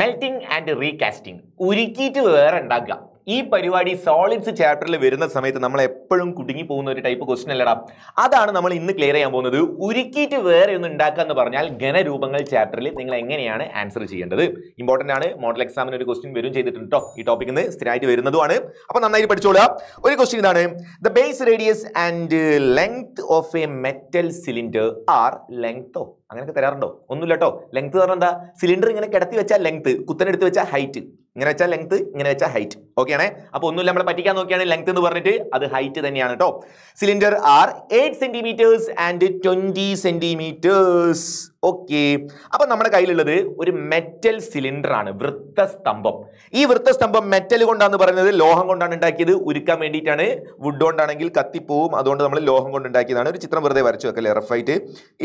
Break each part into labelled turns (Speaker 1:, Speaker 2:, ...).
Speaker 1: melting and recasting ഉരുക്കിയിട്ട് വേറെ ഉണ്ടാക്കുക ഈ പരിപാടി സോളിഡ്സ് ചാപ്റ്ററിൽ വരുന്ന സമയത്ത് നമ്മൾ എപ്പോഴും കുടുങ്ങി പോകുന്ന ഒരു ടൈപ്പ് ക്വസ്റ്റൻ അല്ലടാ അതാണ് നമ്മൾ ഇന്ന് ക്ലിയർ ചെയ്യാൻ പോകുന്നത് ഉരുക്കിയിട്ട് വേറെ ഒന്ന് ഉണ്ടാക്കുക എന്ന് പറഞ്ഞാൽ ഗണരൂപങ്ങൾ ചാപ്റ്ററിൽ നിങ്ങൾ എങ്ങനെയാണ് ആൻസർ ചെയ്യേണ്ടത് ഇമ്പോർട്ടൻ്റ് ആണ് മോഡൽ എക്സാമിന് ഒരു ക്വസ്റ്റ്യൻ വരും ചെയ്തിട്ടുണ്ട് കേട്ടോ ഈ ടോപ്പിക്കിൽ നിന്ന് സ്ഥിരമായിട്ട് വരുന്നതുമാണ് അപ്പോൾ നന്നായിട്ട് പഠിച്ചോളുക ഒരു ക്വസ്റ്റ്യൻ ഇതാണ് the base radius and length of a metal cylinder are ലെങ്തോ അങ്ങനെയൊക്കെ തരാറുണ്ടോ ഒന്നുമില്ല കേട്ടോ ലെങ്ത് എന്ന് പറഞ്ഞാൽ എന്താ സിലിണ്ടർ ഇങ്ങനെ കിടത്തി വെച്ചാൽ ലെങ്ത് കുത്തനെടുത്ത് വെച്ചാൽ ഹൈറ്റ് ഇങ്ങനെ വെച്ചാൽ ലെങ്ത് ഇങ്ങനെ വെച്ചാൽ ഹൈറ്റ് ഓക്കെയാണേ അപ്പോൾ ഒന്നുമില്ല നമ്മൾ പറ്റിക്കാൻ നോക്കിയാണ് ലെങ്ത് എന്ന് പറഞ്ഞിട്ട് അത് ഹൈറ്റ് തന്നെയാണ് കേട്ടോ cylinder are eight centimetres and twenty centimetres okay അപ്പൊ നമ്മുടെ കയ്യിലുള്ളത് ഒരു മെറ്റൽ സിലിണ്ടർ ആണ് വൃത്തസ്തംഭം ഈ വൃത്തസ്തംഭം മെറ്റൽ കൊണ്ടാന്ന് പറയുന്നത് ലോഹം കൊണ്ടാണ് ഉണ്ടാക്കിയത് ഉരുക്കാൻ വേണ്ടിയിട്ടാണ് വുഡ് കൊണ്ടാണെങ്കിൽ കത്തിപ്പോവും അതുകൊണ്ട് നമ്മൾ ലോഹം കൊണ്ട് ഉണ്ടാക്കിയതാണ് ഒരു ചിത്രം വെറുതെ വരച്ചു വെക്കല്ലേ റഫായിട്ട്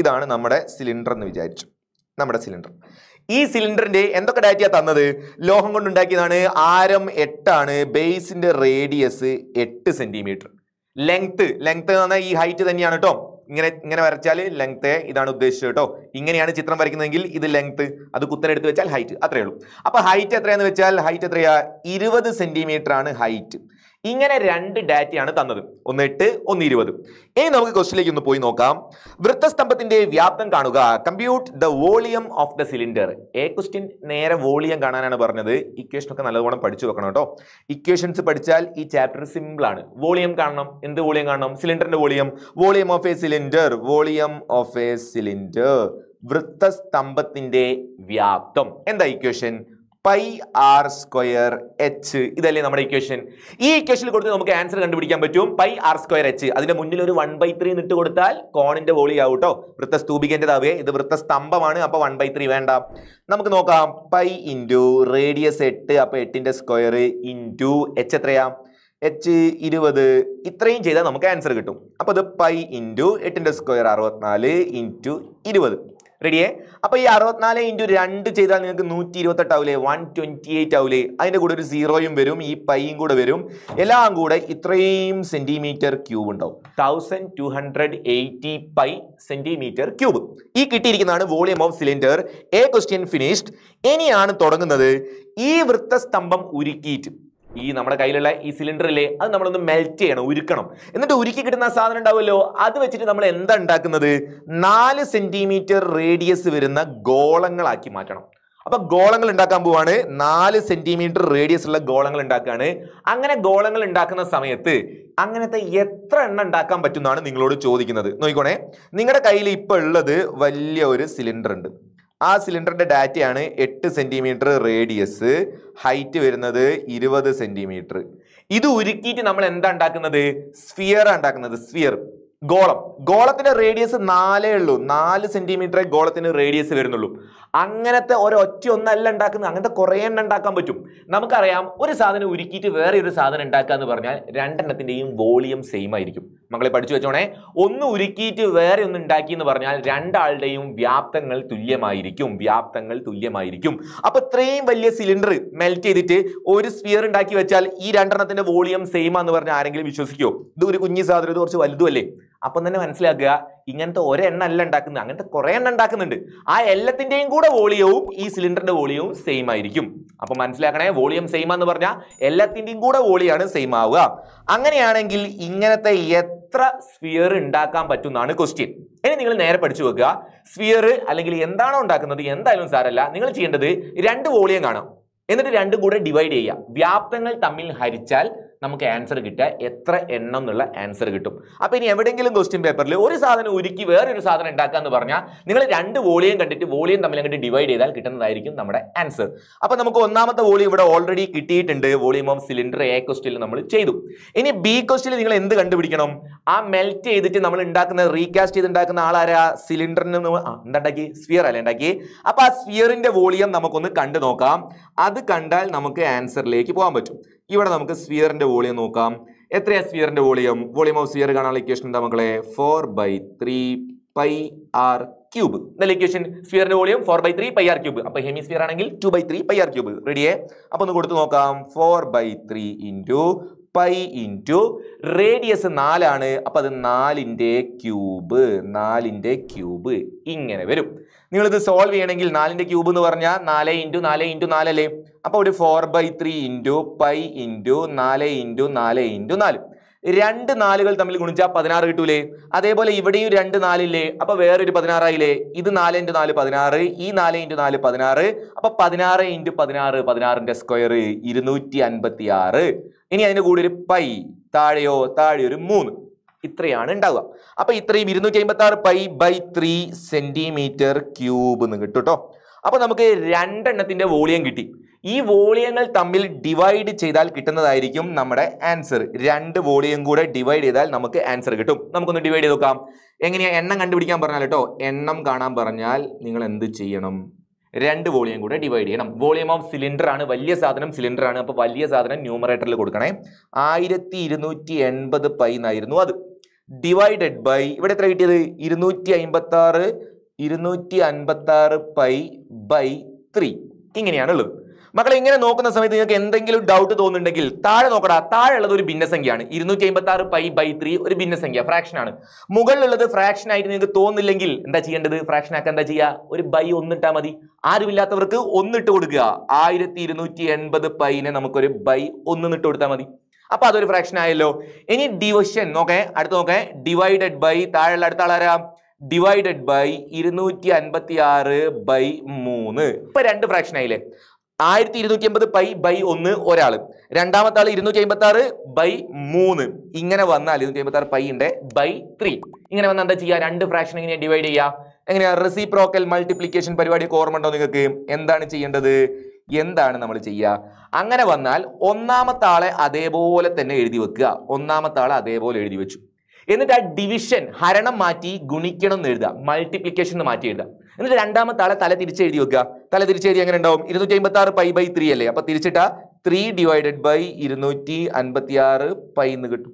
Speaker 1: ഇതാണ് നമ്മുടെ സിലിണ്ടർ എന്ന് വിചാരിച്ചു നമ്മുടെ സിലിണ്ടർ ഈ സിലിണ്ടറിന്റെ എന്തൊക്കെ ഡാറ്റയാ തന്നത് ലോഹം കൊണ്ടുണ്ടാക്കിയതാണ് ആരം എട്ടാണ് ബേസിന്റെ റേഡിയസ് എട്ട് സെന്റിമീറ്റർ ലെങ്ത് ലെങ്ത് എന്ന് പറഞ്ഞാൽ ഈ ഹൈറ്റ് തന്നെയാണ് കേട്ടോ ഇങ്ങനെ ഇങ്ങനെ വരച്ചാൽ ലെങ്ത് ഇതാണ് ഉദ്ദേശിച്ചത് കേട്ടോ ഇങ്ങനെയാണ് ചിത്രം വരയ്ക്കുന്നതെങ്കിൽ ഇത് ലെങ്ത് അത് കുത്തനെടുത്ത് വെച്ചാൽ ഹൈറ്റ് അത്രയേ ഉള്ളൂ അപ്പോൾ ഹൈറ്റ് എത്രയാന്ന് വെച്ചാൽ ഹൈറ്റ് എത്രയാ ഇരുപത് സെന്റിമീറ്റർ ആണ് ഹൈറ്റ് ഇങ്ങനെ രണ്ട് ഡാറ്റയാണ് തന്നത് ഒന്ന് എട്ട് ഒന്ന് ഇരുപത് ഇനി നമുക്ക് ക്വസ്റ്റിലേക്ക് ഒന്ന് പോയി നോക്കാം വൃത്തസ്തംഭത്തിന്റെ വ്യാപ്തം കാണുക compute the volume of the cylinder a question നേരെ വോളിയം കാണാനാണ് പറഞ്ഞത് ഇക്വേഷൻ ഒക്കെ നല്ലതുപോലെ പഠിച്ചു വെക്കണം കേട്ടോ ഇക്വേഷൻസ് പഠിച്ചാൽ ഈ ചാപ്റ്റർ സിമ്പിൾ ആണ് വോളിയം കാണണം എന്ത് വോളിയം കാണണം സിലിണ്ടറിന്റെ volume volume of a cylinder volume of a cylinder വൃത്തസ്തംഭത്തിന്റെ വ്യാപ്തം എന്താ equation pi r square h ഇതല്ലേ നമ്മുടെ ഇക്വേഷൻ ഈ ഇക്വേഷനിൽ കൊടുത്ത് നമുക്ക് ആൻസർ കണ്ടുപിടിക്കാൻ പറ്റും പൈ ആർ സ്ക്വയർ എച്ച് അതിന്റെ മുന്നിൽ ഒരു വൺ ബൈ ത്രീ നിട്ട് കൊടുത്താൽ കോണിന്റെ വോളി ആവും കേട്ടോ വൃത്തസ്തൂപിക്കേണ്ടതാവേ ഇത് വൃത്തസ്തംഭമാണ് അപ്പൊ വൺ ബൈ ത്രീ വേണ്ട നമുക്ക് നോക്കാം പൈ ഇൻറ്റു റേഡിയസ് എട്ട് അപ്പൊ എട്ടിന്റെ സ്ക്വയർ ഇൻറ്റു എച്ച് എത്രയാ എച്ച് ഇരുപത് ഇത്രയും ചെയ്താൽ നമുക്ക് ആൻസർ കിട്ടും അപ്പൊ അത് പൈ ഇൻറ്റു എട്ടിന്റെ സ്ക്വയർ അറുപത്തിനാല് ഇൻറ്റു ഇരുപത് റെഡിയേ അപ്പോൾ ഈ അറുപത്തിനാല് ഇൻറ്റു രണ്ട് ചെയ്താൽ നിങ്ങൾക്ക് നൂറ്റി ഇരുപത്തെട്ട് ആവില്ലേ വൺ ട്വന്റി എയ്റ്റ് ആവില്ലേ അതിന്റെ കൂടെ ഒരു സീറോയും വരും ഈ പൈയും കൂടെ വരും എല്ലാം കൂടെ ഇത്രയും സെന്റിമീറ്റർ ക്യൂബ് ഉണ്ടാവും thousand two hundred eighty pi centimetre cube ഈ കിട്ടിയിരിക്കുന്നതാണ് volume of cylinder a question finished ഇനിയാണ് തുടങ്ങുന്നത് ഈ വൃത്തസ്തംഭം ഉരുക്കിയിട്ട് ഈ നമ്മുടെ കയ്യിലുള്ള ഈ അല്ലേ അത് നമ്മളൊന്ന് മെൽറ്റ് ചെയ്യണം ഉരുക്കണം എന്നിട്ട് ഉരുക്കി കിട്ടുന്ന സാധനം ഉണ്ടാവുമല്ലോ അത് വെച്ചിട്ട് നമ്മൾ എന്താ ഉണ്ടാക്കുന്നത് നാല് സെന്റിമീറ്റർ റേഡിയസ് വരുന്ന ഗോളങ്ങളാക്കി മാറ്റണം അപ്പൊ ഗോളങ്ങൾ ഉണ്ടാക്കാൻ പോവാണ് നാല് സെന്റിമീറ്റർ റേഡിയസ് ഉള്ള ഗോളങ്ങൾ ഉണ്ടാക്കുകയാണ് അങ്ങനെ ഗോളങ്ങൾ ഉണ്ടാക്കുന്ന സമയത്ത് അങ്ങനത്തെ എത്ര എണ്ണം ഉണ്ടാക്കാൻ പറ്റുന്നതാണ് നിങ്ങളോട് ചോദിക്കുന്നത് നോക്കിക്കോണേ നിങ്ങളുടെ കയ്യിൽ ഇപ്പോൾ ഉള്ളത് വലിയ ഒരു സിലിണ്ടർ ഉണ്ട് ആ സിലിണ്ടറിൻ്റെ ഡാറ്റയാണ് എട്ട് സെൻറ്റിമീറ്റർ റേഡിയസ് ഹൈറ്റ് വരുന്നത് ഇരുപത് സെൻറ്റിമീറ്റർ ഇത് ഉരുക്കിയിട്ട് നമ്മൾ എന്താ ഉണ്ടാക്കുന്നത് സ്ഫിയർ ഉണ്ടാക്കുന്നത് സ്ഫിയർ ഗോളം ഗോളത്തിന്റെ റേഡിയസ് നാലേ ഉള്ളൂ നാല് സെന്റിമീറ്ററെ ഗോളത്തിന് റേഡിയസ് വരുന്നുള്ളൂ അങ്ങനത്തെ ഒരൊറ്റ ഒന്നല്ല ഉണ്ടാക്കുന്നത് അങ്ങനത്തെ കുറെ എണ്ണം ഉണ്ടാക്കാൻ പറ്റും നമുക്കറിയാം ഒരു സാധനം ഉരുക്കിയിട്ട് വേറെ ഒരു സാധനം ഉണ്ടാക്കുക എന്ന് പറഞ്ഞാൽ രണ്ടെണ്ണത്തിന്റെയും വോളിയം സെയിം ആയിരിക്കും മക്കളെ പഠിച്ചു വെച്ചോണേ ഒന്ന് ഉരുക്കിയിട്ട് വേറെ ഒന്ന് ഉണ്ടാക്കി എന്ന് പറഞ്ഞാൽ രണ്ടാളുടെയും വ്യാപ്തങ്ങൾ തുല്യമായിരിക്കും വ്യാപ്തങ്ങൾ തുല്യമായിരിക്കും അപ്പോൾ ഇത്രയും വലിയ സിലിണ്ടർ മെൽറ്റ് ചെയ്തിട്ട് ഒരു സ്പിയർ ഉണ്ടാക്കി വെച്ചാൽ ഈ രണ്ടെണ്ണത്തിന്റെ വോളിയം സെയിം ആണെന്ന് പറഞ്ഞാൽ ആരെങ്കിലും വിശ്വസിക്കുമോ ഇത് ഒരു കുഞ്ഞു സാധനം ഇത് കുറച്ച് വലുതുമല്ലേ അപ്പം തന്നെ മനസ്സിലാക്കുക ഇങ്ങനത്തെ ഒരെണ്ണ അല്ല ഉണ്ടാക്കുന്നത് അങ്ങനത്തെ കുറേ എണ്ണ ഉണ്ടാക്കുന്നുണ്ട് ആ എല്ലാത്തിൻ്റെയും കൂടെ വോളിയവും ഈ സിലിണ്ടറിൻ്റെ വോളിയവും സെയിം ആയിരിക്കും അപ്പം മനസ്സിലാക്കണേ വോളിയം സെയിം ആന്ന് പറഞ്ഞാൽ എല്ലാത്തിൻ്റെയും കൂടെ വോളിയാണ് സെയിം ആവുക അങ്ങനെയാണെങ്കിൽ ഇങ്ങനത്തെ എത്ര സ്ഫിയർ ഉണ്ടാക്കാൻ എന്നാണ് ക്വസ്റ്റ്യൻ ഇനി നിങ്ങൾ നേരെ പഠിച്ചു വെക്കുക സ്ഫിയർ അല്ലെങ്കിൽ എന്താണോ ഉണ്ടാക്കുന്നത് എന്തായാലും സാരല്ല നിങ്ങൾ ചെയ്യേണ്ടത് രണ്ട് വോളിയം കാണാം എന്നിട്ട് രണ്ടും കൂടെ ഡിവൈഡ് ചെയ്യുക വ്യാപ്തങ്ങൾ തമ്മിൽ ഹരിച്ചാൽ നമുക്ക് ആൻസർ കിട്ടുക എത്ര എണ്ണം എന്നുള്ള ആൻസർ കിട്ടും അപ്പോൾ ഇനി എവിടെയെങ്കിലും ക്വസ്റ്റ്യൻ പേപ്പറിൽ ഒരു സാധനം ഒരുക്കി വേറൊരു സാധനം ഉണ്ടാക്കുക എന്ന് പറഞ്ഞാൽ നിങ്ങൾ രണ്ട് വോളിയം കണ്ടിട്ട് വോളിയം തമ്മിൽ അങ്ങോട്ട് ഡിവൈഡ് ചെയ്താൽ കിട്ടുന്നതായിരിക്കും നമ്മുടെ ആൻസർ അപ്പോൾ നമുക്ക് ഒന്നാമത്തെ വോളിയം ഇവിടെ ഓൾറെഡി കിട്ടിയിട്ടുണ്ട് വോളിയം ഓഫ് സിലിണ്ടർ എ ക്വസ്റ്റിൽ നമ്മൾ ചെയ്തു ഇനി ബി ക്വസ്റ്റിൽ നിങ്ങൾ എന്ത് കണ്ടുപിടിക്കണം ആ മെൽറ്റ് ചെയ്തിട്ട് നമ്മൾ ഉണ്ടാക്കുന്ന റീകാസ്റ്റ് ചെയ്ത് ഉണ്ടാക്കുന്ന ആളാരാ സിലിണ്ടറിന് എന്താക്കി സ്ഫിയർ അല്ലേ ഉണ്ടാക്കി അപ്പോൾ ആ സ്ഫിയറിൻ്റെ വോളിയം നമുക്കൊന്ന് കണ്ടു നോക്കാം അത് കണ്ടാൽ നമുക്ക് ആൻസറിലേക്ക് പോകാൻ പറ്റും ഇവിടെ നമുക്ക് സ്ഫിയറിന്റെ വോളിയം നോക്കാം എത്രയാണ് സ്ഫിയറിന്റെ വോളിയം വോളിയം ഓഫ് സ്വീർ കാണാൻ ഇക്വേഷൻ എന്താ മക്കളെ four by three pi r cube നല്ല ഇക്വേഷൻ സ്ഫിയറിന്റെ volume four by three pi r cube അപ്പൊ ഹെമിസ്ഫിയർ ആണെങ്കിൽ two by three pi r cube റെഡിയേ അപ്പൊ ഒന്ന് കൊടുത്തു നോക്കാം four by three into pi into radius നാലാണ് അപ്പം അത് നാലിൻ്റെ ക്യൂബ് നാലിൻ്റെ ക്യൂബ് ഇങ്ങനെ വരും നിങ്ങളിത് സോൾവ് ചെയ്യണമെങ്കിൽ നാലിൻ്റെ ക്യൂബ് എന്ന് പറഞ്ഞാൽ നാല് ഇൻറ്റു നാല് ഇൻറ്റു നാലല്ലേ അപ്പൊ ഒരു four by three into pi into നാല് ഇൻറ്റു നാല് ഇൻറ്റു നാല് രണ്ട് നാലുകൾ തമ്മിൽ ഗുണിച്ചാൽ പതിനാറ് കിട്ടൂലേ അതേപോലെ ഇവിടെയും രണ്ട് നാലില്ലേ അപ്പൊ വേറൊരു പതിനാറായില്ലേ ഇത് നാല് ഇൻറ്റു നാല് പതിനാറ് ഈ നാല് ഇൻറ്റു നാല് പതിനാറ് അപ്പൊ പതിനാറ് ഇൻറ്റു പതിനാറ് പതിനാറിന്റെ സ്ക്വയർ ഇരുന്നൂറ്റി അൻപത്തി ആറ് ഇനി അതിൻ്റെ കൂടെ ഒരു പൈ താഴെയോ താഴെ ഒരു മൂന്ന് ഇത്രയാണ് ഉണ്ടാവുക അപ്പൊ ഇത്രയും ഇരുന്നൂറ്റി അമ്പത്തി ആറ് pi by three centimetre cube എന്ന് കിട്ടും കേട്ടോ അപ്പൊ നമുക്ക് രണ്ടെണ്ണത്തിന്റെ വോളിയം കിട്ടി ഈ വോളിയങ്ങൾ തമ്മിൽ ഡിവൈഡ് ചെയ്താൽ കിട്ടുന്നതായിരിക്കും നമ്മുടെ ആൻസർ രണ്ട് വോളിയം കൂടെ ഡിവൈഡ് ചെയ്താൽ നമുക്ക് ആൻസർ കിട്ടും നമുക്കൊന്ന് ഡിവൈഡ് ചെയ്ത് നോക്കാം എങ്ങനെയാ എണ്ണം കണ്ടുപിടിക്കാൻ പറഞ്ഞാൽ കേട്ടോ എണ്ണം കാണാൻ പറഞ്ഞാൽ നിങ്ങൾ എന്ത് ചെയ്യണം രണ്ട് വോളിയം കൂടെ ഡിവൈഡ് ചെയ്യണം വോളിയം ഓഫ് സിലിണ്ടർ ആണ് വലിയ സാധനം സിലിണ്ടർ ആണ് അപ്പോൾ വലിയ സാധനം ന്യൂമറേറ്ററിൽ കൊടുക്കണേ ആയിരത്തി ഇരുന്നൂറ്റി എൺപത് പൈ എന്നായിരുന്നു അത് ഡിവൈഡഡ് ബൈ ഇവിടെ എത്ര കിട്ടിയത് ഇരുന്നൂറ്റി അമ്പത്തി ആറ് ഇരുന്നൂറ്റി അൻപത്തി ആറ് പൈ ബൈ ത്രീ ഇങ്ങനെയാണുള്ളത് മക്കളെ ഇങ്ങനെ നോക്കുന്ന സമയത്ത് നിങ്ങൾക്ക് എന്തെങ്കിലും ഡൗട്ട് തോന്നുന്നുണ്ടെങ്കിൽ താഴെ നോക്കടാ താഴെ ഉള്ളത് ഒരു ഭിന്നസംഖ്യയാണ് ഇരുന്നൂറ്റി അമ്പത്തി ആറ് പൈ ബൈ ത്രീ ഒരു ഭിന്നസംഖ്യ ആണ് മുകളിലുള്ളത് ഫ്രാക്ഷൻ ആയിട്ട് നിങ്ങൾക്ക് തോന്നില്ലെങ്കിൽ എന്താ ചെയ്യേണ്ടത് ഫ്രാക്ഷൻ ആക്കാൻ എന്താ ചെയ്യുക ഒരു ബൈ ഒന്നിട്ടാൽ മതി ആരുമില്ലാത്തവർക്ക് ഒന്നിട്ട് കൊടുക്കുക ആയിരത്തി ഇരുന്നൂറ്റി എൺപത് പൈനെ നമുക്കൊരു ബൈ ഒന്നിട്ട് കൊടുത്താൽ മതി അപ്പൊ അതൊരു ഫ്രാക്ഷൻ ആയല്ലോ ഇനി ഡിവിഷൻ നോക്കേ അടുത്ത് നോക്കേ ഡിവൈഡഡ് ബൈ താഴെയുള്ള അടുത്ത ആളാരാ ഡിവൈഡഡ് ബൈ ഇരുന്നൂറ്റി അൻപത്തി ആറ് ബൈ മൂന്ന് ഇപ്പൊ രണ്ട് ഫ്രാക്ഷൻ ആയില്ലേ ആയിരത്തി ഇരുന്നൂറ്റി അമ്പത് പൈ ബൈ ഒന്ന് ഒരാൾ രണ്ടാമത്തെ ആൾ ഇരുന്നൂറ്റി അമ്പത്തി ആറ് ബൈ മൂന്ന് ഇങ്ങനെ വന്നാൽ ഇരുന്നൂറ്റി അമ്പത്തി ആറ് പൈ ഉണ്ട് ബൈ ത്രീ ഇങ്ങനെ വന്നാൽ എന്താ ചെയ്യുക രണ്ട് ഫ്രാക്ഷൻ ഇങ്ങനെ ഡിവൈഡ് ചെയ്യുക എങ്ങനെയാ എങ്ങനെയാണ് പ്രോക്കൽ മൾട്ടിപ്ലിക്കേഷൻ പരിപാടിയൊക്കെ ഓർമ്മ ഉണ്ടോ നിങ്ങൾക്ക് എന്താണ് ചെയ്യേണ്ടത് എന്താണ് നമ്മൾ ചെയ്യുക അങ്ങനെ വന്നാൽ ഒന്നാമത്താളെ അതേപോലെ തന്നെ എഴുതി വെക്കുക ഒന്നാമത്താളെ അതേപോലെ എഴുതി വെച്ചു എന്നിട്ട് ആ ഡിവിഷൻ ഹരണം മാറ്റി ഗുണിക്കണം എന്ന് എഴുതുക മൾട്ടിപ്ലിക്കേഷൻ മാറ്റി എഴുതുക എന്നിട്ട് രണ്ടാമത്തെ ആളെ തല എഴുതി വെക്കുക തല എഴുതി എങ്ങനെ ഉണ്ടാവും ഇരുന്നൂറ്റി അമ്പത്തി ആറ് പൈ ബൈ ത്രീ അല്ലേ അപ്പൊ തിരിച്ചിട്ട ത്രീ ഡിവൈഡഡ് ബൈ ഇരുന്നൂറ്റി അൻപത്തി ആറ് പൈ എന്ന് കിട്ടും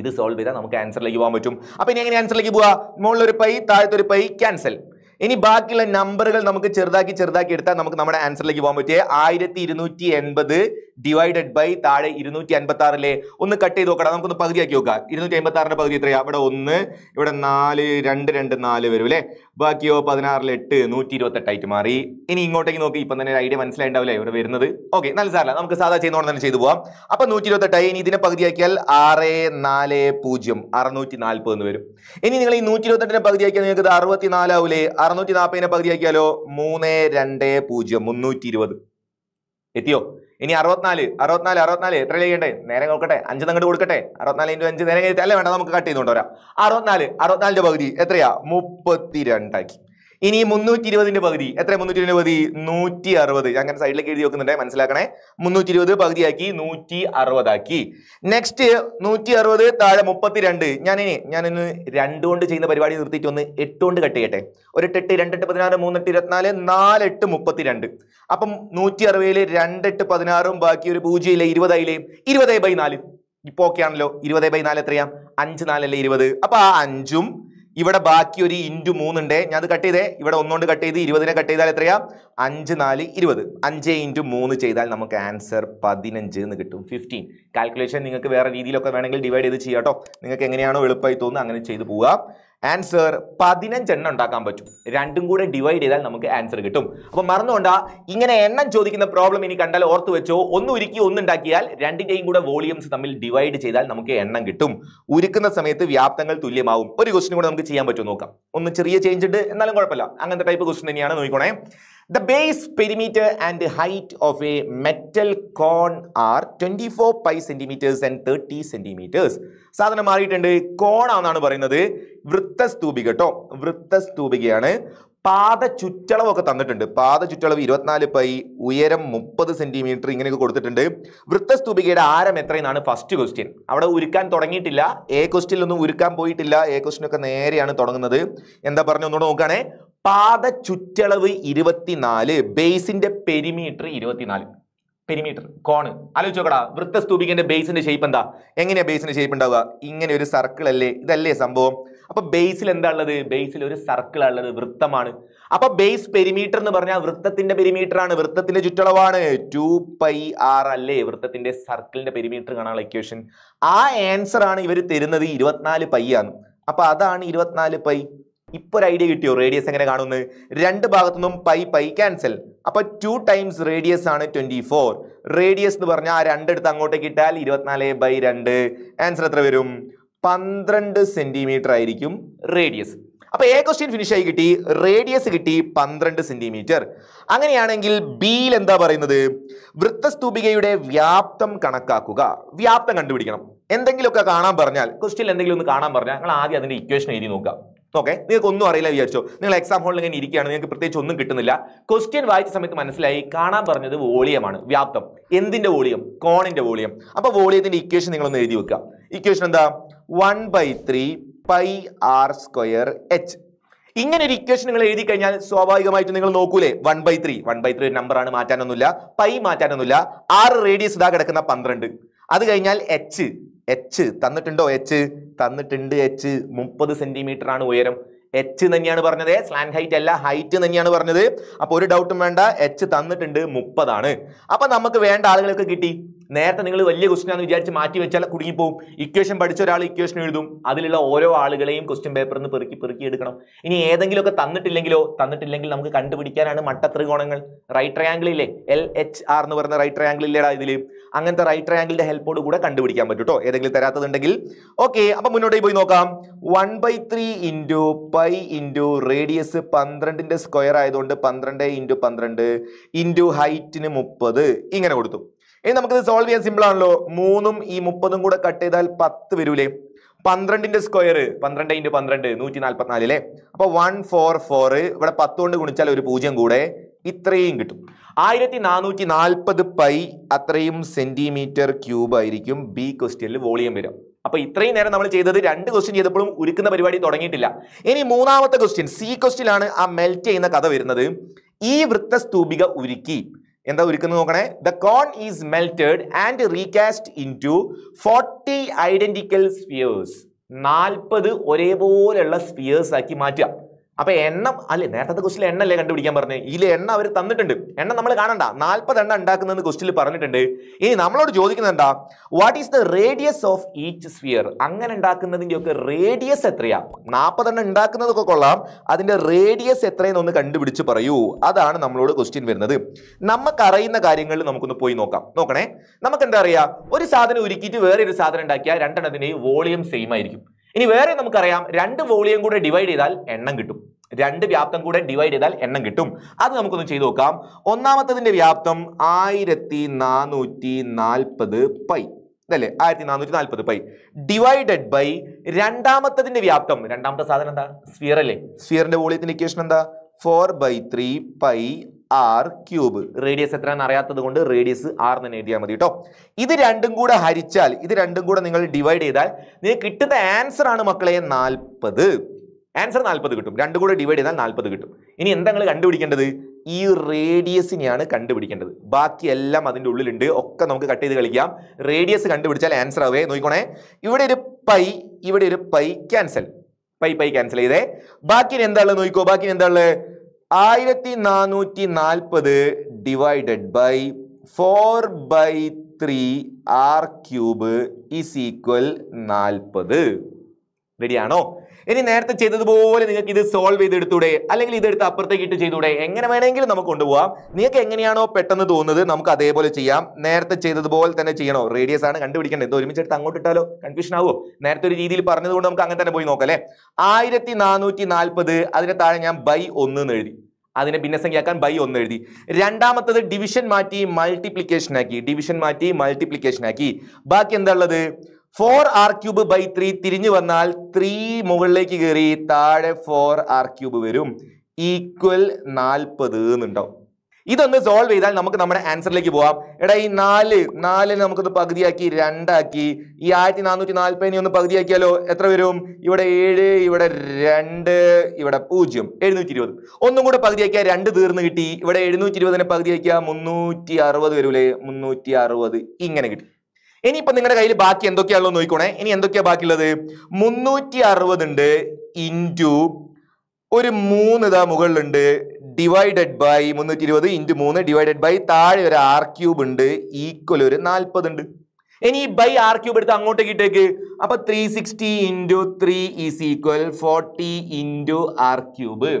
Speaker 1: ഇത് സോൾവ് ചെയ്താൽ നമുക്ക് ആൻസറിലേക്ക് പോകാൻ പറ്റും അപ്പൊ ഇനി എങ്ങനെ ആൻസറിലേക്ക് പോവാ മുകളിലൊരു പൈ ഒരു പൈ ക്യാൻസൽ ഇനി ബാക്കിയുള്ള നമ്പറുകൾ നമുക്ക് ചെറുതാക്കി ചെറുതാക്കി എടുത്താൽ നമുക്ക് നമ്മുടെ ആൻസറിലേക്ക് പോകാൻ പറ്റിയ ആയിരത്തി ഇരുന്നൂറ്റി എൺപത് ഡിവൈഡഡ് ബൈ താഴെ ഇരുന്നൂറ്റി അൻപത്തി ആറിലെ ഒന്ന് കട്ട് ചെയ്ത് നോക്കണം നമുക്കൊന്ന് പകുതിയാക്കി നോക്കാം ഇരുന്നൂറ്റി അൻപത്തി ആറിൻ്റെ പകുതി എത്രയാണ് അവിടെ ഒന്ന് ഇവിടെ നാല് രണ്ട് രണ്ട് നാല് വരും അല്ലേ ബാക്കിയോ പതിനാറിൽ എട്ട് നൂറ്റി ഇരുപത്തെട്ടായിട്ട് മാറി ഇനി ഇങ്ങോട്ടേക്ക് നോക്കി ഇപ്പം തന്നെ ഐഡിയ മനസ്സിലായിണ്ടാവില്ലേ ഇവിടെ വരുന്നത് ഓക്കെ നല്ല സാറല്ല നമുക്ക് സാധാ ചെയ്യുന്നോണ്ട് തന്നെ ചെയ്തു പോവാം അപ്പൊ നൂറ്റി ഇരുപത്തെട്ടായി ഇനി ഇതിനെ പകുതിയാക്കിയാൽ ആറ് നാല് പൂജ്യം അറുന്നൂറ്റി നാൽപ്പത് എന്ന് വരും ഇനി നിങ്ങൾ ഈ നൂറ്റി ഇരുപത്തെട്ടിനെ പകുതിയാക്കിയാൽ നിങ്ങൾക്ക് ഇത് അറുപത്തി നാലാവൂലേ അറുന്നൂറ്റി നാൽപ്പതിനെ പകുതിയാക്കിയാലോ മൂന്ന് രണ്ട് പൂജ്യം മുന്നൂറ്റി ഇരുപത് എത്തിയോ ഇനി അറുപത്തിനാല് അറുപത്തിനാല് അറുപത്തിനാല് എത്ര ചെയ്യണ്ടേ നേരെ നോക്കട്ടെ അഞ്ച് അങ്ങോട്ട് കൊടുക്കട്ടെ അറുപത്തിനാല് ഇൻറ്റു അഞ്ച് നേരെ കഴിഞ്ഞിട്ട് അല്ല വേണ്ട നമുക്ക് കട്ട് ചെയ്തുകൊണ്ട് വരാം അറുപത്തിനാല് അറുപത്തിനാലിൻ്റെ പകുതി എത്രയാ മുപ്പത്തിരണ്ടാക്കി ഇനി മുന്നൂറ്റി ഇരുപതിന്റെ പകുതി എത്ര മുന്നൂറ്റി ഇരുപതിന്റെ പകുതി നൂറ്റി അറുപത് ഞാൻ അങ്ങനെ സൈഡിലേക്ക് എഴുതി നോക്കുന്നുണ്ട് മനസ്സിലാക്കണേ മുന്നൂറ്റി ഇരുപത് പകുതിയാക്കി നൂറ്റി അറുപതാക്കി നെക്സ്റ്റ് നൂറ്റി അറുപത് താഴെ മുപ്പത്തി മുപ്പത്തിരണ്ട് ഞാനിനി ഞാനിന്ന് രണ്ട് കൊണ്ട് ചെയ്യുന്ന പരിപാടി നിർത്തിയിട്ട് ഒന്ന് എട്ട് കൊണ്ട് കട്ട് ചെയ്യട്ടെ ഒരു എട്ട് രണ്ടെട്ട് പതിനാറ് മൂന്നെട്ട് ഇരുപത്തിനാല് നാലെട്ട് രണ്ട് അപ്പം നൂറ്റി അറുപതില് രണ്ടെട്ട് പതിനാറും ബാക്കി ഒരു പൂജ്യം പൂജ്യയിലെ ഇരുപതായില്ലേ ഇരുപതേ ബൈ നാല് ഇപ്പോൾ ഓക്കെ ആണല്ലോ ഇരുപത് ബൈ നാല് എത്രയാ അഞ്ച് നാലല്ലേ ഇരുപത് അപ്പൊ ആ അഞ്ചും ഇവിടെ ബാക്കി ഒരു ഇൻറ്റു മൂന്നുണ്ട് ഞാൻ അത് കട്ട് ചെയ്തേ ഇവിടെ ഒന്നുകൊണ്ട് കട്ട് ചെയ്ത് ഇരുപതിനെ കട്ട് ചെയ്താൽ എത്രയാ അഞ്ച് നാല് ഇരുപത് അഞ്ച് ഇൻറ്റു മൂന്ന് ചെയ്താൽ നമുക്ക് ആൻസർ പതിനഞ്ച് എന്ന് കിട്ടും ഫിഫ്റ്റീൻ കാൽക്കുലേഷൻ നിങ്ങൾക്ക് വേറെ രീതിയിലൊക്കെ വേണമെങ്കിൽ ഡിവൈഡ് ചെയ്ത് ചെയ്യാം കേട്ടോ നിങ്ങൾക്ക് എങ്ങനെയാണോ എളുപ്പമായി തോന്നുന്നത് അങ്ങനെ ചെയ്തു പോവുക ആൻസർ പതിനഞ്ചെണ്ണം ഉണ്ടാക്കാൻ പറ്റും രണ്ടും കൂടെ ഡിവൈഡ് ചെയ്താൽ നമുക്ക് ആൻസർ കിട്ടും അപ്പം മറന്നുകൊണ്ട ഇങ്ങനെ എണ്ണം ചോദിക്കുന്ന പ്രോബ്ലം ഇനി കണ്ടാൽ ഓർത്ത് വെച്ചോ ഒന്ന് ഉരുക്കി ഒന്നുണ്ടാക്കിയാൽ രണ്ടിൻ്റെയും കൂടെ വോളിയംസ് തമ്മിൽ ഡിവൈഡ് ചെയ്താൽ നമുക്ക് എണ്ണം കിട്ടും ഉരുക്കുന്ന സമയത്ത് വ്യാപ്തങ്ങൾ തുല്യമാവും ഒരു ക്വസ്റ്റിനും കൂടെ നമുക്ക് ചെയ്യാൻ പറ്റുമോ നോക്കാം ഒന്ന് ചെറിയ ചേഞ്ച് ഉണ്ട് എന്നാലും കുഴപ്പമില്ല അങ്ങനത്തെ ടൈപ്പ് ക്വസ്റ്റ്യൻ തന്നെയാണ് നോക്കിക്കോണേ the base perimeter and height of a metal cone are twenty four pi centimetres and thirty centimetres സാധനം മാറിയിട്ടുണ്ട് കോൺ ആണെന്നാണ് പറയുന്നത് വൃത്തസ്തൂപിക കേട്ടോ വൃത്തസ്തൂപികയാണ് പാത ചുറ്റളവൊക്കെ തന്നിട്ടുണ്ട് പാത ചുറ്റളവ് ഇരുപത്തിനാല് പൈ ഉയരം മുപ്പത് സെന്റിമീറ്റർ ഇങ്ങനെയൊക്കെ കൊടുത്തിട്ടുണ്ട് വൃത്തസ്തൂപികയുടെ ആരം എത്രയെന്നാണ് ഫസ്റ്റ് ക്വസ്റ്റ്യൻ അവിടെ ഉരുക്കാൻ തുടങ്ങിയിട്ടില്ല എ ക്വസ്റ്റ്യനിലൊന്നും ഉരുക്കാൻ പോയിട്ടില്ല എ ക്വസ്റ്റ്യനൊക്കെ നേരെയാണ് തുടങ്ങുന്നത് എന്താ പറഞ്ഞു ഒന്നുകൂടെ നോക്കുകയാണേ പാത ചുറ്റളവ് ഇരുപത്തിനാല് ബേസിന്റെ പെരിമീറ്റർ ഇരുപത്തിനാല് പെരിമീറ്റർ കോണ് ആലോചിച്ചോക്കടാ വൃത്തസ്തൂപികന്റെ ബേസിന്റെ ഷേപ്പ് എന്താ എങ്ങനെയാ ബേസിന്റെ ഷേപ്പ് ഉണ്ടാവുക ഇങ്ങനെ ഒരു സർക്കിൾ അല്ലേ ഇതല്ലേ സംഭവം അപ്പൊ ബേസിൽ എന്താ ഉള്ളത് ബേസിൽ ഒരു സർക്കിൾ ഉള്ളത് വൃത്തമാണ് അപ്പൊ ബേസ് പെരിമീറ്റർ എന്ന് പറഞ്ഞാൽ വൃത്തത്തിന്റെ പെരിമീറ്റർ ആണ് വൃത്തത്തിന്റെ ചുറ്റളവാണ് ടു പൈ ആർ അല്ലേ വൃത്തത്തിന്റെ സർക്കിളിന്റെ പെരിമീറ്റർ കാണാനുള്ള ഇക്വേഷൻ ആ ആൻസർ ആണ് ഇവർ തരുന്നത് ഇരുപത്തിനാല് പൈ ആണ് അപ്പൊ അതാണ് ഇരുപത്തിനാല് പൈ ഇപ്പൊ ഒരു ഐഡിയ കിട്ടിയോ റേഡിയസ് എങ്ങനെ കാണുന്നത് രണ്ട് ഭാഗത്തുനിന്നും പൈ പൈ ക്യാൻസൽ അപ്പോൾ ടു ടൈംസ് റേഡിയസ് ആണ് ട്വന്റി ഫോർ റേഡിയസ് എന്ന് പറഞ്ഞാൽ ആ രണ്ടെടുത്ത് അങ്ങോട്ടേക്ക് ഇട്ടാൽ ഇരുപത്തിനാല് ബൈ രണ്ട് ആൻസർ എത്ര വരും പന്ത്രണ്ട് സെന്റിമീറ്റർ ആയിരിക്കും റേഡിയസ് അപ്പോൾ എ ക്വസ്റ്റ്യൻ ഫിനിഷ് ആയി കിട്ടി റേഡിയസ് കിട്ടി പന്ത്രണ്ട് സെന്റിമീറ്റർ അങ്ങനെയാണെങ്കിൽ ബിയിൽ എന്താ പറയുന്നത് വൃത്തസ്തൂപികയുടെ വ്യാപ്തം കണക്കാക്കുക വ്യാപ്തം കണ്ടുപിടിക്കണം എന്തെങ്കിലുമൊക്കെ കാണാൻ പറഞ്ഞാൽ ക്വസ്റ്റ്യൻ എന്തെങ്കിലും ഒന്ന് കാണാൻ പറഞ്ഞാൽ ഞങ്ങൾ ആദ്യം അതിന്റെ ഇക്വേഷൻ എഴുതി നോക്കാം ഓക്കെ നിങ്ങൾക്ക് ഒന്നും അറിയില്ല വിചാരിച്ചോ നിങ്ങൾ എക്സാം ഹോളിൽ ഇങ്ങനെ ഇരിക്കുകയാണ് നിങ്ങൾക്ക് പ്രത്യേകിച്ച് ഒന്നും കിട്ടുന്നില്ല ക്വസ്റ്റ്യൻ വായിച്ച സമയത്ത് മനസ്സിലായി കാണാൻ പറഞ്ഞത് വോളിയമാണ് വ്യാപ്തം എന്തിന്റെ വോളിയം കോണിന്റെ വോളിയം അപ്പോൾ വോളിയത്തിന്റെ ഇക്വേഷൻ നിങ്ങൾ ഒന്ന് എഴുതി വെക്കുക ഇക്വേഷൻ എന്താ one by three pi r square h ഇങ്ങനെ ഒരു ഇക്വേഷൻ നിങ്ങൾ എഴുതി കഴിഞ്ഞാൽ സ്വാഭാവികമായിട്ട് നിങ്ങൾ നോക്കൂലേ one by three one by three നമ്പറാണ് മാറ്റാനൊന്നുമില്ല പൈ മാറ്റാനൊന്നുമില്ല ആറ് റേഡിയസ് ഇതാ കിടക്കുന്ന പന്ത്രണ്ട് അത് കഴിഞ്ഞാൽ എച്ച് എച്ച് തന്നിട്ടുണ്ടോ എച്ച് തന്നിട്ടുണ്ട് എച്ച് മുപ്പത് സെന്റിമീറ്റർ ആണ് ഉയരം എച്ച് തന്നെയാണ് പറഞ്ഞത് സ്ലാൻഡ് ഹൈറ്റ് അല്ല ഹൈറ്റ് തന്നെയാണ് പറഞ്ഞത് അപ്പോൾ ഒരു ഡൗട്ടും വേണ്ട എച്ച് തന്നിട്ടുണ്ട് മുപ്പതാണ് അപ്പോൾ നമുക്ക് വേണ്ട ആളുകൾക്ക് കിട്ടി നേരത്തെ നിങ്ങൾ വലിയ ക്വസ്റ്റ്യൻ ആണെന്ന് വിചാരിച്ച് മാറ്റി വെച്ചാൽ കുടുങ്ങിപ്പോവും ഇക്വേഷൻ പഠിച്ച ഒരാൾ ഇക്വേഷൻ എഴുതും അതിലുള്ള ഓരോ ആളുകളെയും ക്വസ്റ്റ്യൻ പേപ്പറിൽ നിന്ന് പെറുക്കി പെറുക്കി എടുക്കണം ഇനി ഏതെങ്കിലുമൊക്കെ തന്നിട്ടില്ലെങ്കിലോ തന്നിട്ടില്ലെങ്കിൽ നമുക്ക് കണ്ടുപിടിക്കാനാണ് മട്ട ത്രികോണങ്ങൾ റൈറ്റ് ട്രയാങ്കിൾ ഇല്ലേ എൽ എച്ച് ആർ എന്ന് പറയുന്ന റൈറ്റ് ട്രയാങ്കിൾ ഇല്ലേടാ ഇതിൽ അങ്ങനത്തെ റൈറ്റ് ആംഗിളിന്റെ ഹെൽപ്പോട് കൂടെ കണ്ടുപിടിക്കാൻ പറ്റും കേട്ടോ ഏതെങ്കിലും തരാത്തതുണ്ടെങ്കിൽ ഓക്കെ അപ്പൊ മുന്നോട്ടേ പോയി നോക്കാം one by three into pi into radius പന്ത്രണ്ടിന്റെ സ്ക്വയർ ആയതുകൊണ്ട് പന്ത്രണ്ട് ഇൻറ്റു പന്ത്രണ്ട് ഇൻറ്റു ഹൈറ്റിന് മുപ്പത് ഇങ്ങനെ കൊടുത്തു ഇനി നമുക്കിത് സോൾവ് ചെയ്യാൻ സിമ്പിൾ ആണല്ലോ മൂന്നും ഈ മുപ്പതും കൂടെ കട്ട് ചെയ്താൽ പത്ത് വരൂലേ പന്ത്രണ്ടിന്റെ സ്ക്വയർ പന്ത്രണ്ട് ഇൻറ്റു പന്ത്രണ്ട് നൂറ്റി അല്ലേ അപ്പൊ വൺ ഫോർ ഫോർ ഇവിടെ പത്ത് കൊണ്ട് ഗുണിച്ചാൽ ഒരു പൂജ്യം കൂടെ ഇത്രയും കിട്ടും ആയിരത്തി നാനൂറ്റി നാൽപ്പത് പൈ അത്രയും സെന്റിമീറ്റർ ക്യൂബ് ആയിരിക്കും ബി ക്വസ്റ്റ്യനിൽ വോളിയം വരും അപ്പൊ ഇത്രയും നേരം നമ്മൾ ചെയ്തത് രണ്ട് ക്വസ്റ്റ്യൻ ചെയ്തപ്പോഴും ഉരുക്കുന്ന പരിപാടി തുടങ്ങിയിട്ടില്ല ഇനി മൂന്നാമത്തെ ക്വസ്റ്റ്യൻ സി ക്വസ്റ്റ്യനാണ് ആ മെൽറ്റ് ചെയ്യുന്ന കഥ വരുന്നത് ഈ വൃത്തസ്തൂപിക ഉരുക്കി എന്താ ഉരുക്കുന്നത് നോക്കണേ the cone is melted and recast into forty identical spheres നാൽപ്പത് ഒരേപോലെയുള്ള സ്പിയേഴ്സ് ആക്കി മാറ്റുക അപ്പൊ എണ്ണം അല്ലെ നേരത്തെ ക്വസ്റ്റിൽ എണ്ണല്ലേ കണ്ടുപിടിക്കാൻ പറഞ്ഞു ഇതിൽ എണ്ണ അവർ തന്നിട്ടുണ്ട് എണ്ണ നമ്മൾ കാണണ്ട നാൽപ്പത് എണ്ണ ഉണ്ടാക്കുന്നതെന്ന് ക്വസ്റ്റിൽ പറഞ്ഞിട്ടുണ്ട് ഇനി നമ്മളോട് ചോദിക്കുന്നത് എന്താ what is the radius of each sphere അങ്ങനെ ഉണ്ടാക്കുന്നതിൻ്റെ ഒക്കെ റേഡിയസ് എത്രയാ എണ്ണ ഉണ്ടാക്കുന്നതൊക്കെ കൊള്ളാം അതിന്റെ റേഡിയസ് എത്രയെന്ന് ഒന്ന് കണ്ടുപിടിച്ച് പറയൂ അതാണ് നമ്മളോട് ക്വസ്റ്റ്യൻ വരുന്നത് നമുക്കറിയുന്ന കാര്യങ്ങളിൽ നമുക്കൊന്ന് പോയി നോക്കാം നോക്കണേ നമുക്ക് എന്താ അറിയാം ഒരു സാധനം ഒരുക്കിയിട്ട് വേറെ ഒരു സാധനം ഉണ്ടാക്കിയാൽ രണ്ടെണ്ണത്തിൻ്റെയും വോളിയം സെയിം ആയിരിക്കും ഇനി വേറെ നമുക്കറിയാം രണ്ട് വോളിയം കൂടെ ഡിവൈഡ് ചെയ്താൽ എണ്ണം കിട്ടും രണ്ട് വ്യാപ്തം കൂടെ ഡിവൈഡ് ചെയ്താൽ എണ്ണം കിട്ടും അത് നമുക്കൊന്ന് ചെയ്തു നോക്കാം ഒന്നാമത്തതിന്റെ വ്യാപ്തം ആയിരത്തി നാനൂറ്റി നാൽപ്പത് പൈ ഇതല്ലേ ആയിരത്തി നാനൂറ്റി നാൽപ്പത് പൈ ഡിവൈഡഡ് ബൈ രണ്ടാമത്തതിന്റെ വ്യാപ്തം രണ്ടാമത്തെ സാധനം എന്താ സ്ഫിയർ അല്ലേ സ്വിയറിന്റെ വോളിയത്തിൻ്റെ ഇക്വേഷൻ എന്താ four by three pi r cube radius എത്രയാണെന്ന് അറിയാത്തത് കൊണ്ട് റേഡിയസ് ആർ എന്ന് എഴുതിയാൽ മതി കേട്ടോ ഇത് രണ്ടും കൂടെ ഹരിച്ചാൽ ഇത് രണ്ടും കൂടെ നിങ്ങൾ ഡിവൈഡ് ചെയ്താൽ നിങ്ങൾക്ക് കിട്ടുന്ന ആൻസർ ആണ് മക്കളെ നാൽപ്പത് ആൻസർ നാൽപ്പത് കിട്ടും രണ്ടും കൂടെ ഡിവൈഡ് ചെയ്താൽ നാൽപ്പത് കിട്ടും ഇനി എന്താ നിങ്ങൾ കണ്ടുപിടിക്കേണ്ടത് ഈ റേഡിയസിനെയാണ് കണ്ടുപിടിക്കേണ്ടത് ബാക്കിയെല്ലാം അതിൻ്റെ ഉള്ളിലുണ്ട് ഒക്കെ നമുക്ക് കട്ട് ചെയ്ത് കളിക്കാം റേഡിയസ് കണ്ടുപിടിച്ചാൽ ആൻസർ ആവേ നോക്കിക്കോണേ ഇവിടെ ഒരു പൈ ഇവിടെ ഒരു pi cancel pi pi cancel ചെയ്തേ ബാക്കിന് എന്താ ഉള്ളത് നോക്കിക്കോ ബാക്കിന് എന്താ ഉള്ളത് ആയിരത്തി നാനൂറ്റി നാൽപ്പത് divided by four by three r cube is equal നാൽപ്പത് റെഡിയാണോ ഇനി നേരത്തെ ചെയ്തതുപോലെ നിങ്ങൾക്ക് ഇത് സോൾവ് ചെയ്തെടുത്തൂടെ അല്ലെങ്കിൽ ഇതെടുത്ത് അപ്പുറത്തേക്ക് ഇട്ട് ചെയ്തൂടെ എങ്ങനെ വേണമെങ്കിലും നമുക്ക് കൊണ്ടുപോകാം നിങ്ങൾക്ക് എങ്ങനെയാണോ പെട്ടെന്ന് തോന്നുന്നത് നമുക്ക് അതേപോലെ ചെയ്യാം നേരത്തെ ചെയ്തതുപോലെ തന്നെ ചെയ്യണോ റേഡിയസ് ആണ് കണ്ടുപിടിക്കേണ്ടത് ഇത് ഒരുമിച്ച് എടുത്ത് അങ്ങോട്ട് ഇട്ടാലോ കൺഫ്യൂഷൻ ആവുമോ നേരത്തെ ഒരു രീതിയിൽ പറഞ്ഞതുകൊണ്ട് നമുക്ക് അങ്ങനെ തന്നെ പോയി നോക്കാം അല്ലേ ആയിരത്തി നാനൂറ്റി നാൽപ്പത് അതിന് താഴെ ഞാൻ ബൈ ഒന്ന് എന്ന് എഴുതി അതിനെ ഭിന്നസംഖ്യയാക്കാൻ ബൈ ഒന്ന് എഴുതി രണ്ടാമത്തത് ഡിവിഷൻ മാറ്റി മൾട്ടിപ്ലിക്കേഷൻ ആക്കി ഡിവിഷൻ മാറ്റി മൾട്ടിപ്ലിക്കേഷൻ ആക്കി ബാക്കി എന്താ ഉള്ളത് four r cube by three തിരിഞ്ഞു വന്നാൽ ത്രീ മുകളിലേക്ക് കയറി താഴെ ഫോർ ആർ ക്യൂബ് വരും ഈക്വൽ നാൽപ്പത് എന്നുണ്ടാവും ഇതൊന്ന് സോൾവ് ചെയ്താൽ നമുക്ക് നമ്മുടെ ആൻസറിലേക്ക് പോവാം എടാ ഈ നാല് നാലിന് നമുക്കത് പകുതിയാക്കി രണ്ടാക്കി ഈ ആയിരത്തി നാനൂറ്റി നാല്പതിനെ ഒന്ന് പകുതിയാക്കിയാലോ എത്ര വരും ഇവിടെ ഏഴ് ഇവിടെ രണ്ട് ഇവിടെ പൂജ്യം എഴുന്നൂറ്റി ഇരുപത് ഒന്നും കൂടെ പകുതിയാക്കിയാൽ രണ്ട് തീർന്ന് കിട്ടി ഇവിടെ എഴുന്നൂറ്റി ഇരുപതിനെ പകുതിയാക്കിയാൽ മുന്നൂറ്റി അറുപത് വരൂലേ മുന്നൂറ്റി അറുപത് ഇങ്ങനെ കിട്ടി ഇനിയിപ്പോൾ നിങ്ങളുടെ കയ്യിൽ ബാക്കി എന്തൊക്കെയാണല്ലോ നോക്കിക്കോണേ ഇനി എന്തൊക്കെയാ ബാക്കിയുള്ളത് മുന്നൂറ്റി അറുപത് ഉണ്ട് ഇൻറ്റു ഒരു മൂന്ന് ഇതാ മുകളിലുണ്ട് ഡിവൈഡഡ് ബൈ മുന്നൂറ്റി ഇരുപത് ഇൻറ്റു മൂന്ന് ഡിവൈഡഡ് ബൈ താഴെ ഒരു ആർ ക്യൂബ് ഉണ്ട് ഈക്വൽ ഒരു നാൽപ്പത് ഉണ്ട് ഇനി ബൈ ആർ ക്യൂബ് എടുത്ത് അങ്ങോട്ടേക്ക് ഇട്ടേക്ക് അപ്പൊ three sixty into three is equal forty into r cube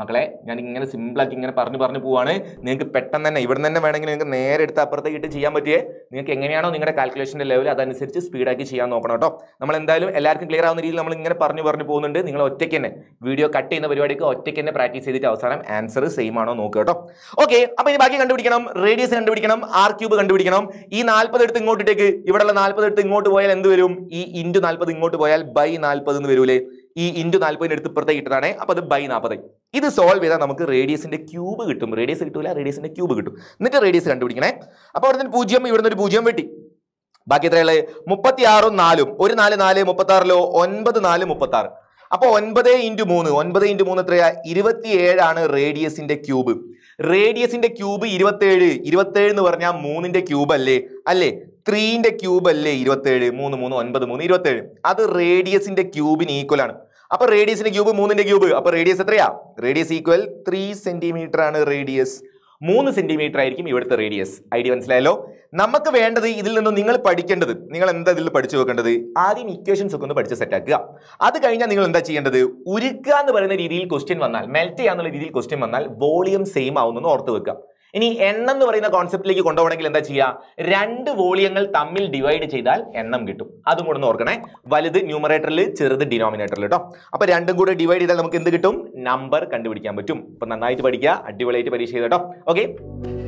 Speaker 1: മക്കളെ ഞാൻ ഇങ്ങനെ സിമ്പിളാക്കി ഇങ്ങനെ പറഞ്ഞു പറഞ്ഞു പോവാണ് നിങ്ങൾക്ക് പെട്ടെന്ന് തന്നെ ഇവിടെ തന്നെ വേണമെങ്കിൽ നിങ്ങൾക്ക് നേരെ എടുത്ത് അപ്പുറത്തേക്ക് ഇട്ട് ചെയ്യാൻ പറ്റിയേ നിങ്ങൾക്ക് എങ്ങനെയാണോ നിങ്ങളുടെ കാൽക്കുലേഷൻ്റെ ലെവൽ അതനുസരിച്ച് സ്പീഡാക്കി ചെയ്യാൻ നോക്കണം കേട്ടോ നമ്മൾ എന്തായാലും എല്ലാവർക്കും ക്ലിയർ ആവുന്ന രീതിയിൽ നമ്മൾ ഇങ്ങനെ പറഞ്ഞു പറഞ്ഞു പോകുന്നുണ്ട് നിങ്ങൾ ഒറ്റയ്ക്ക് തന്നെ വീഡിയോ കട്ട് ചെയ്യുന്ന പരിപാടിക്ക് ഒറ്റയ്ക്ക് തന്നെ പ്രാക്ടീസ് ചെയ്തിട്ട് അവസാനം ആൻസർ സെയിം ആണോ നോക്കുക കേട്ടോ ഓക്കെ അപ്പോൾ ഇനി ബാക്കി കണ്ടുപിടിക്കണം റേഡിയസ് കണ്ടുപിടിക്കണം ആർ ക്യൂബ് കണ്ടുപിടിക്കണം ഈ നാൽപ്പത് എടുത്ത് ഇങ്ങോട്ടിട്ടേക്ക് ഇവിടെയുള്ള നാൽപ്പത് എടുത്ത് ഇങ്ങോട്ട് പോയാൽ എന്ത് വരും ഈ ഇൻറ്റു നാൽപ്പത് ഇങ്ങോട്ട് പോയാൽ ബൈ നാൽപ്പത് എന്ന് വരൂലേ ഈ ഇൻറ്റു നാൽപ്പതിൻ്റെ അടുത്ത് ഇപ്പുറത്തേക്ക് കിട്ടുന്നതാണ് അപ്പോൾ അത് ബൈ നാൽപ്പത് ഇത് സോൾവ് ചെയ്താൽ നമുക്ക് റേഡിയസിൻ്റെ ക്യൂബ് കിട്ടും റേഡിയസ് കിട്ടില്ല റേഡിയസിൻ്റെ ക്യൂബ് കിട്ടും എന്നിട്ട് റേഡിയസ് കണ്ടുപിടിക്കണേ അപ്പോൾ അവിടെ നിന്ന് പൂജ്യം ഇവിടെ നിന്ന് ഒരു പൂജ്യം വെട്ടി ബാക്കി എത്രയുള്ളത് മുപ്പത്തി ആറും നാലും ഒരു നാല് നാല് മുപ്പത്തി ആറിലോ ഒൻപത് നാല് മുപ്പത്തി ആറ് അപ്പോൾ ഒൻപത് ഇൻറ്റു മൂന്ന് ഒൻപത് ഇൻറ്റു മൂന്ന് എത്രയാ ഇരുപത്തിയേഴാണ് റേഡിയസിന്റെ ക്യൂബ് റേഡിയസിന്റെ ക്യൂബ് ഇരുപത്തേഴ് ഇരുപത്തേഴ് എന്ന് പറഞ്ഞാൽ മൂന്നിന്റെ ക്യൂബ് അല്ലേ അല്ലേ ത്രീന്റെ ക്യൂബ് അല്ലേ ഇരുപത്തേഴ് മൂന്ന് മൂന്ന് ഒൻപത് മൂന്ന് ഇരുപത്തേഴ് അത് റേഡിയസിന്റെ ക്യൂബിന് ഈക്വൽ ആണ് അപ്പൊ റേഡിയസിന്റെ ക്യൂബ് മൂന്നിന്റെ ക്യൂബ് അപ്പൊ റേഡിയസ് എത്രയാ റേഡിയസ് ഈക്വൽ ത്രീ സെന്റിമീറ്റർ ആണ് റേഡിയസ് മൂന്ന് സെന്റിമീറ്റർ ആയിരിക്കും ഇവിടുത്തെ റേഡിയസ് ഐഡിയ മനസ്സിലായല്ലോ നമുക്ക് വേണ്ടത് ഇതിൽ നിന്ന് നിങ്ങൾ പഠിക്കേണ്ടത് നിങ്ങൾ എന്താ ഇതിൽ പഠിച്ചു വെക്കേണ്ടത് ആദ്യം ഇക്വേഷൻസ് ഒക്കെ ഒന്ന് പഠിച്ച് സെറ്റാക്കുക അത് കഴിഞ്ഞാൽ നിങ്ങൾ എന്താ ചെയ്യേണ്ടത് ഉരുക്കുക എന്ന് പറയുന്ന രീതിയിൽ ക്വസ്റ്റ്യൻ വന്നാൽ മെൽറ്റ് ചെയ്യാന്നുള്ള രീതിയിൽ ക്വസ്റ്റ്യൻ വന്നാൽ വോളിയം സെയിം ആവുന്നെന്ന് ഓർത്ത് വെക്കുക ഇനി എണ്ണം എന്ന് പറയുന്ന കോൺസെപ്റ്റിലേക്ക് കൊണ്ടുപോകണമെങ്കിൽ എന്താ ചെയ്യുക രണ്ട് വോളിയങ്ങൾ തമ്മിൽ ഡിവൈഡ് ചെയ്താൽ എണ്ണം കിട്ടും അതും കൂടെ ഒന്ന് ഓർക്കണേ വലുത് ന്യൂമറേറ്ററിൽ ചെറുത് ഡിനോമിനേറ്ററിൽ കേട്ടോ അപ്പോൾ രണ്ടും കൂടെ ഡിവൈഡ് ചെയ്താൽ നമുക്ക് എന്ത് കിട്ടും നമ്പർ കണ്ടുപിടിക്കാൻ പറ്റും അപ്പൊ നന്നായിട്ട് പഠിക്കുക അടിപൊളിയായിട്ട് പരീക്ഷ ചെയ്തോ ഓക്കെ